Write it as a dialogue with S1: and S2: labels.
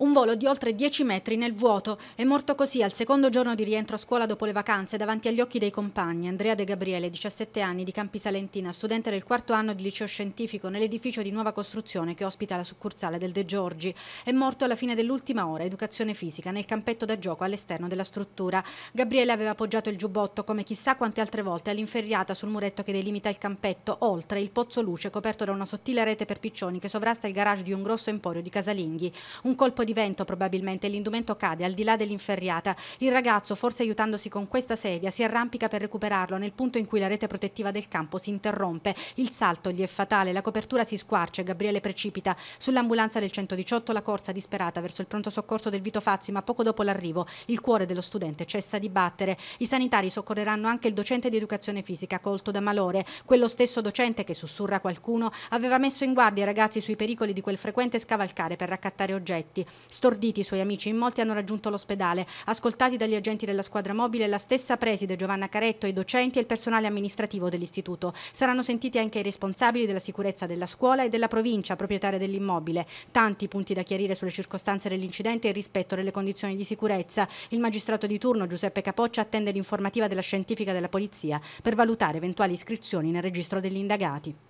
S1: un volo di oltre 10 metri nel vuoto. È morto così al secondo giorno di rientro a scuola dopo le vacanze davanti agli occhi dei compagni. Andrea De Gabriele, 17 anni, di Campi Salentina, studente del quarto anno di liceo scientifico nell'edificio di nuova costruzione che ospita la succursale del De Giorgi. È morto alla fine dell'ultima ora educazione fisica nel campetto da gioco all'esterno della struttura. Gabriele aveva appoggiato il giubbotto come chissà quante altre volte all'inferriata sul muretto che delimita il campetto, oltre il pozzo luce coperto da una sottile rete per piccioni che sovrasta il garage di un grosso emporio di casalinghi. Un colpo di di vento probabilmente e l'indumento cade al di là dell'inferriata. Il ragazzo, forse aiutandosi con questa sedia, si arrampica per recuperarlo nel punto in cui la rete protettiva del campo si interrompe. Il salto gli è fatale, la copertura si squarcia e Gabriele precipita. Sull'ambulanza del 118 la corsa disperata verso il pronto soccorso del Vito Fazzi, ma poco dopo l'arrivo il cuore dello studente cessa di battere. I sanitari soccorreranno anche il docente di educazione fisica colto da malore, quello stesso docente che sussurra qualcuno aveva messo in guardia i ragazzi sui pericoli di quel frequente scavalcare per raccattare oggetti. Storditi i suoi amici, in molti hanno raggiunto l'ospedale. Ascoltati dagli agenti della squadra mobile, la stessa preside Giovanna Caretto, i docenti e il personale amministrativo dell'istituto. Saranno sentiti anche i responsabili della sicurezza della scuola e della provincia proprietaria dell'immobile. Tanti punti da chiarire sulle circostanze dell'incidente e il rispetto delle condizioni di sicurezza. Il magistrato di turno Giuseppe Capoccia attende l'informativa della scientifica della polizia per valutare eventuali iscrizioni nel registro degli indagati.